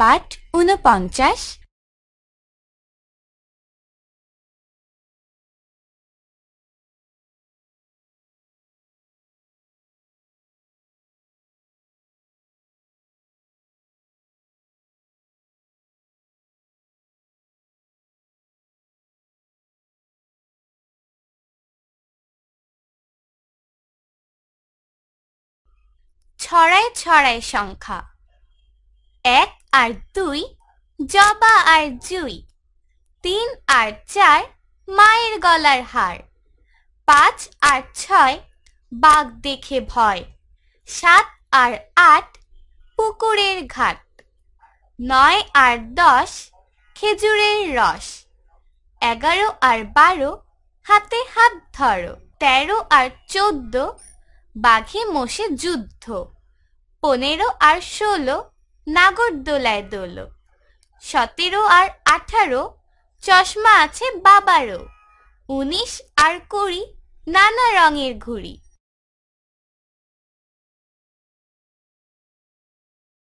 পাঠ উনপঞ্চাশ ছড়ায় ছড়ায় সংখ্যা আর দুই জবা আর জুই তিন আর চার মায়ের গলার হার পাঁচ আর ছয় বাঘ দেখে ভয় সাত আর আট পুকুরের ঘাট নয় আর দশ খেজুরের রস এগারো আর বারো হাতে হাত ধরো তেরো আর চোদ্দ বাঘে মোষে যুদ্ধ পনেরো আর ষোলো নাগরদোলায় দোল সতেরো আর আঠারো চশমা আছে বাবারও উনিশ আর কুড়ি নানা রঙের ঘুড়ি